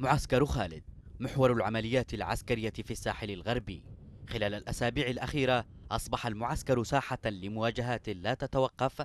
معسكر خالد محور العمليات العسكرية في الساحل الغربي خلال الأسابيع الأخيرة أصبح المعسكر ساحة لمواجهات لا تتوقف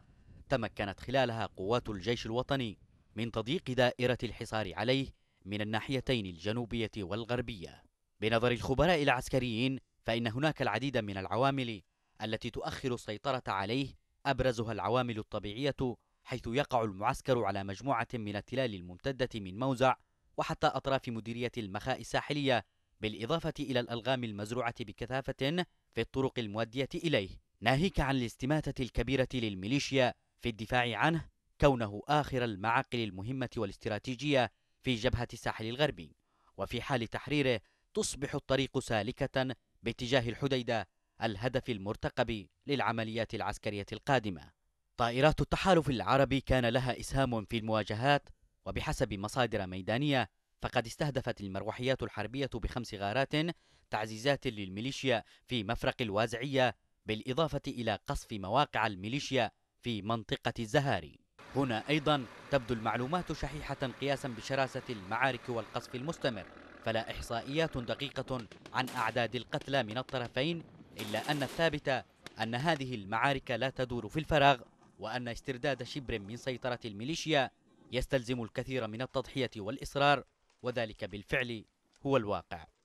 تمكنت خلالها قوات الجيش الوطني من تضييق دائرة الحصار عليه من الناحيتين الجنوبية والغربية بنظر الخبراء العسكريين فإن هناك العديد من العوامل التي تؤخر السيطرة عليه أبرزها العوامل الطبيعية حيث يقع المعسكر على مجموعة من التلال الممتدة من موزع وحتى أطراف مديرية المخاء الساحلية بالإضافة إلى الألغام المزروعة بكثافة في الطرق المؤدية إليه ناهيك عن الاستماتة الكبيرة للميليشيا في الدفاع عنه كونه آخر المعاقل المهمة والاستراتيجية في جبهة الساحل الغربي وفي حال تحريره تصبح الطريق سالكة باتجاه الحديدة الهدف المرتقب للعمليات العسكرية القادمة طائرات التحالف العربي كان لها إسهام في المواجهات وبحسب مصادر ميدانية فقد استهدفت المروحيات الحربية بخمس غارات تعزيزات للميليشيا في مفرق الوازعية بالإضافة إلى قصف مواقع الميليشيا في منطقة الزهاري هنا أيضا تبدو المعلومات شحيحة قياسا بشراسة المعارك والقصف المستمر فلا إحصائيات دقيقة عن أعداد القتلى من الطرفين إلا أن الثابت أن هذه المعارك لا تدور في الفراغ وأن استرداد شبر من سيطرة الميليشيا يستلزم الكثير من التضحية والإصرار وذلك بالفعل هو الواقع